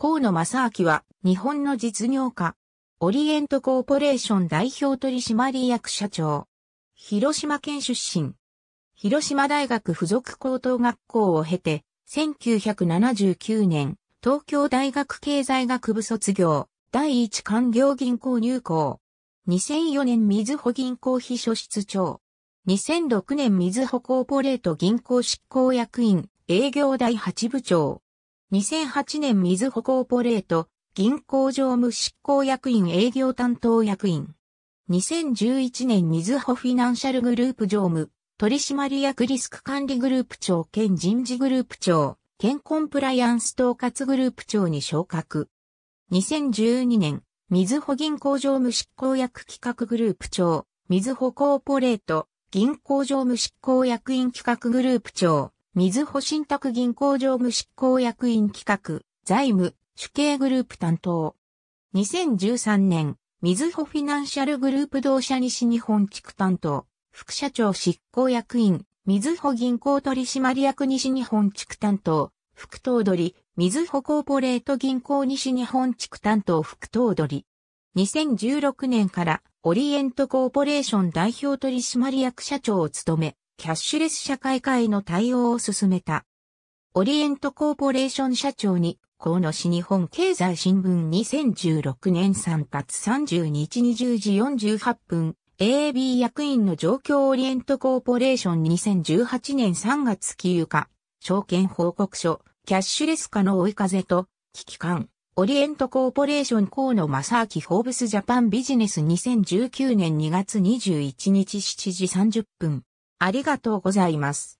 河野正明は日本の実業家、オリエントコーポレーション代表取締役社長、広島県出身、広島大学附属高等学校を経て、1979年、東京大学経済学部卒業、第一官業銀行入校、2004年水穂銀行秘書室長、2006年水穂コーポレート銀行執行役員、営業第8部長、2008年水保コーポレート、銀行常務執行役員営業担当役員。2011年水保フィナンシャルグループ常務、取締役リスク管理グループ長兼人事グループ長、兼コンプライアンス統括グループ長に昇格。2012年、水保銀行常務執行役企画グループ長、水保コーポレート、銀行常務執行役員企画グループ長、水保信託銀行常務執行役員企画、財務、主計グループ担当。2013年、水保フィナンシャルグループ同社西日本地区担当、副社長執行役員、水保銀行取締役西日本地区担当、副頭取、水保コーポレート銀行西日本地区担当副頭取。2016年からオリエントコーポレーション代表取締役社長を務め、キャッシュレス社会化への対応を進めた。オリエントコーポレーション社長に、河野市日本経済新聞2016年3月30日20時48分、AAB 役員の状況オリエントコーポレーション2018年3月9日、証券報告書、キャッシュレス化の追い風と、危機感、オリエントコーポレーション河野正明フォーブスジャパンビジネス2019年2月21日7時30分、ありがとうございます。